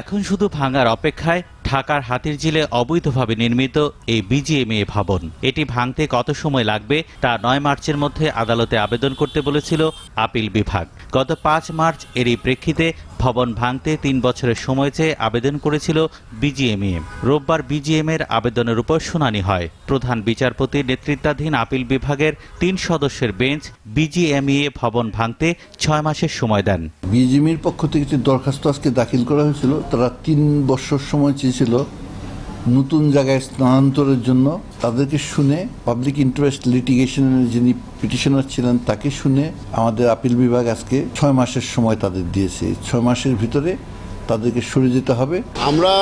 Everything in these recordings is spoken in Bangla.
এখন শুধু ভাঙার অপেক্ষায় ঢাকার হাতির জিলে অবৈধভাবে নির্মিত এই বিজিএমএ ভবন এটি ভাঙতে কত সময় লাগবে তা নয় মার্চের মধ্যে আদালতে আবেদন করতে বলেছিল আপিল বিভাগ গত পাঁচ মার্চ এরই প্রেক্ষিতে ভবন ভাঙতে তিন বছরের সময় চেয়ে আবেদন করেছিল বিজিএমএ রোববার এর আবেদনের উপর শুনানি হয় প্রধান বিচারপতির নেতৃত্বাধীন আপিল বিভাগের তিন সদস্যের বেঞ্চ বিজিএমএ ভবন ভাঙতে ছয় মাসের সময় দেন বিজিএমির পক্ষ থেকে একটি দরখাস্ত আজকে দাখিল করা হয়েছিল তারা তিন বছর সময় চেয়েছিল নতুন জায়গায় স্থানান্তরের জন্য তাদেরকে শুনে পাবলিক ইন্টারেস্ট লিটিগেশনের যিনি পিটিশনার ছিলেন তাকে শুনে আমাদের আপিল বিভাগ আজকে ছয় মাসের সময় তাদের দিয়েছে ছয় মাসের ভিতরে তাদেরকে সরে যেতে হবে আমরা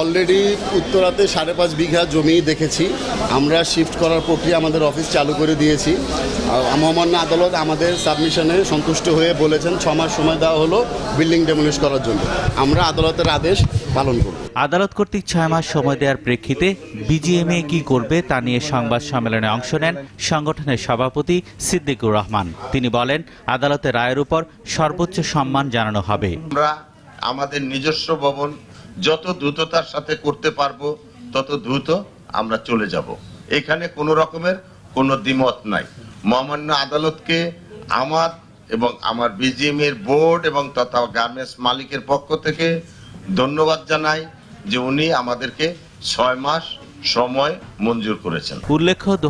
অলরেডি উত্তরাতে সাড়ে পাঁচ বিঘা জমি দেখেছি আমরা শিফট করার প্রক্রিয়া আমাদের অফিস চালু করে দিয়েছি মহামান্য আদালত আমাদের সাবমিশনে সন্তুষ্ট হয়ে বলেছেন ছ মাস সময় দেওয়া হলো বিল্ডিং ডেমোলিশ করার জন্য আমরা আদালতের আদেশ পালন করব আদালত কর্তৃক ছয় মাস সময় দেওয়ার প্রেক্ষিতে বিজিএমএ কি করবে তা নিয়ে সংবাদ সম্মেলনে অংশ নেন সংগঠনের সভাপতি সিদ্দিকুর রহমান তিনি বলেন আদালতের রায়ের উপর সর্বোচ্চ সম্মান জানানো হবে আমাদের নিজস্ব ভবন যত দ্রুততার সাথে করতে পারবো তত দ্রুত আমরা চলে যাব। এখানে কোনো রকমের কোনো দ্বিমত নাই মহামান্য আদালতকে আমার এবং আমার বিজিএম এর বোর্ড এবং তথা গার্মেন্টস মালিকের পক্ষ থেকে ধন্যবাদ জানাই যে উনি আমাদেরকে ছয় মাস সময় মঞ্জুর করেছেন উল্লেখ্য দু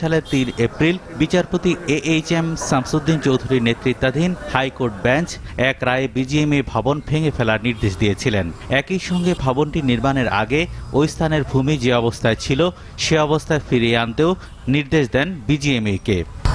সালের তিন এপ্রিল বিচারপতি এ এইচ এম শামসুদ্দিন চৌধুরীর নেতৃত্বাধীন হাইকোর্ট বেঞ্চ এক রায়ে বিজিএমএ ভবন ভেঙে ফেলার নির্দেশ দিয়েছিলেন একই সঙ্গে ভবনটি নির্মাণের আগে ওই স্থানের ভূমি যে অবস্থায় ছিল সে অবস্থায় ফিরিয়ে আনতেও নির্দেশ দেন কে